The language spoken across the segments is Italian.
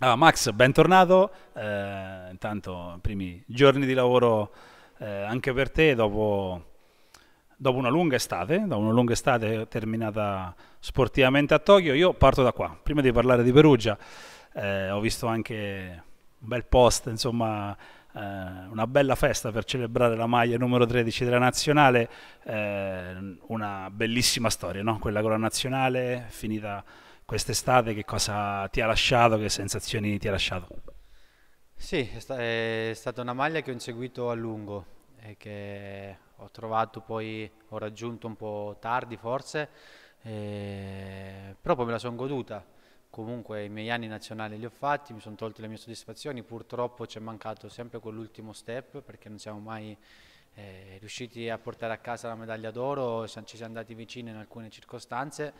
Allora, Max, bentornato. Eh, intanto, primi giorni di lavoro eh, anche per te dopo, dopo, una lunga estate, dopo una lunga estate terminata sportivamente a Tokyo. Io parto da qua. Prima di parlare di Perugia, eh, ho visto anche un bel post, insomma, eh, una bella festa per celebrare la maglia numero 13 della nazionale. Eh, una bellissima storia, no? quella con la nazionale finita quest'estate che cosa ti ha lasciato, che sensazioni ti ha lasciato? Sì, è, stata una maglia che ho inseguito a lungo e che ho trovato poi, ho raggiunto un po' tardi forse, eh, però poi me la sono goduta. Comunque i miei anni nazionali li ho fatti, mi sono tolte le mie soddisfazioni, purtroppo ci è mancato sempre quell'ultimo step perché non siamo mai eh, riusciti a portare a casa la medaglia d'oro, ci siamo andati vicini in alcune circostanze,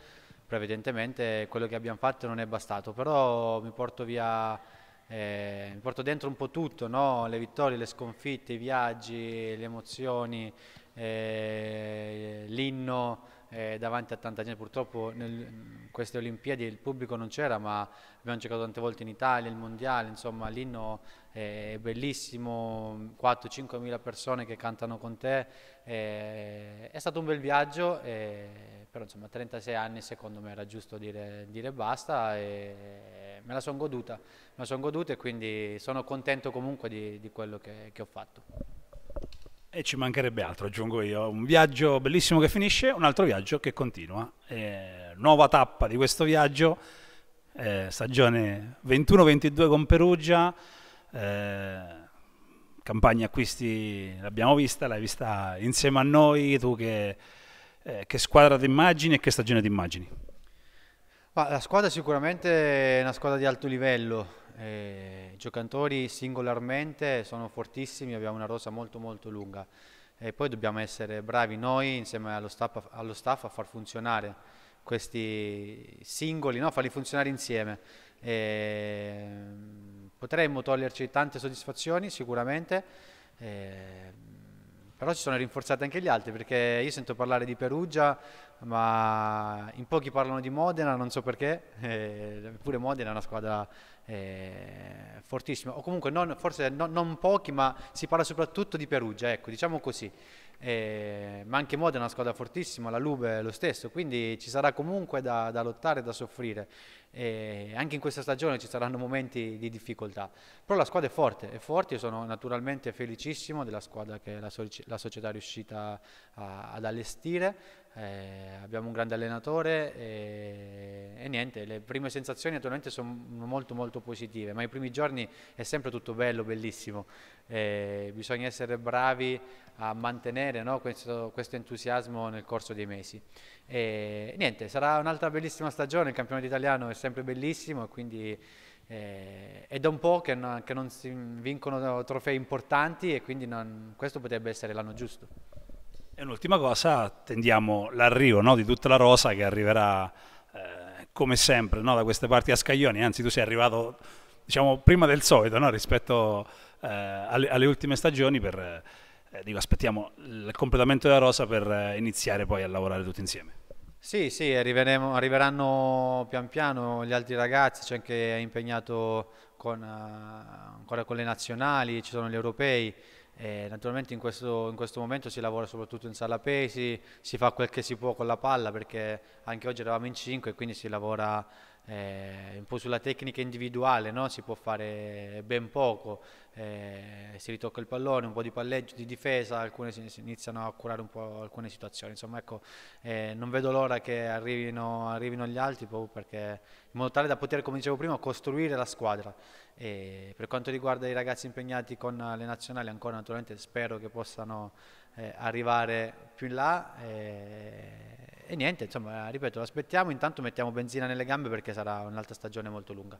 prevedentemente quello che abbiamo fatto non è bastato, però mi porto, via, eh, mi porto dentro un po' tutto, no? le vittorie, le sconfitte, i viaggi, le emozioni, eh, l'inno, eh, davanti a tanta gente. Purtroppo nel, in queste Olimpiadi il pubblico non c'era, ma abbiamo giocato tante volte in Italia, il Mondiale, insomma l'inno è bellissimo, 4-5 mila persone che cantano con te. Eh, è stato un bel viaggio, eh, però insomma 36 anni secondo me era giusto dire, dire basta e me la sono goduta, me la sono goduta e quindi sono contento comunque di, di quello che, che ho fatto. E ci mancherebbe altro, aggiungo io. Un viaggio bellissimo che finisce, un altro viaggio che continua. Eh, nuova tappa di questo viaggio, eh, stagione 21-22 con Perugia. Eh, campagna acquisti l'abbiamo vista, l'hai vista insieme a noi. Tu che, eh, che squadra di immagini e che stagione di immagini? La squadra sicuramente è una squadra di alto livello, eh, i giocatori singolarmente sono fortissimi, abbiamo una rosa molto molto lunga e poi dobbiamo essere bravi noi insieme allo staff, allo staff a far funzionare questi singoli, no? farli funzionare insieme. E ehm, potremmo toglierci tante soddisfazioni sicuramente, eh, però ci sono rinforzati anche gli altri perché io sento parlare di Perugia, ma in pochi parlano di Modena, non so perché, eh, pure Modena è una squadra eh, fortissimo, o comunque non, forse no, non pochi, ma si parla soprattutto di Perugia, ecco, diciamo così. Eh, ma anche Modena è una squadra fortissima, la Lube è lo stesso, quindi ci sarà comunque da, da lottare, da soffrire. Eh, anche in questa stagione ci saranno momenti di difficoltà, però la squadra è forte, è forte, io sono naturalmente felicissimo della squadra che la, so- la società è riuscita a- ad allestire eh, abbiamo un grande allenatore e, eh, e, niente, le prime sensazioni attualmente sono molto molto positive, ma i primi giorni è sempre tutto bello, bellissimo, eh, bisogna essere bravi a mantenere no, questo, questo, entusiasmo nel corso dei mesi. E, niente, sarà un'altra bellissima stagione, il campionato italiano è sempre bellissimo quindi... Eh, è da un po' che, no, che non si vincono trofei importanti e quindi non, questo potrebbe essere l'anno giusto. E un'ultima cosa, attendiamo l'arrivo no, di tutta la rosa che arriverà eh, come sempre no, da queste parti a Scaglioni, anzi tu sei arrivato diciamo, prima del solito no, rispetto eh, alle, alle, ultime stagioni per... Eh, eh dico, aspettiamo il completamento della rosa per eh, iniziare poi a lavorare tutti insieme. Sì, sì, arriveranno pian piano gli altri ragazzi, c'è anche impegnato con, uh, ancora con le nazionali, ci sono gli europei, e naturalmente in questo, in questo, momento si lavora soprattutto in sala pesi, si fa quel che si può con la palla perché anche oggi eravamo in 5 e quindi si lavora eh, un po' sulla tecnica individuale no? si può fare ben poco, eh, si ritocca il pallone, un po' di palleggio, di difesa, alcune si, si iniziano a curare un po' alcune situazioni, insomma ecco, eh, non vedo l'ora che arrivino, arrivino, gli altri proprio perché in modo tale da poter, come dicevo prima, costruire la squadra. E per quanto riguarda i ragazzi impegnati con le nazionali, ancora naturalmente spero che possano eh, arrivare più in là eh, e niente, insomma, ripeto, aspettiamo, intanto mettiamo benzina nelle gambe perché sarà un'altra stagione molto lunga.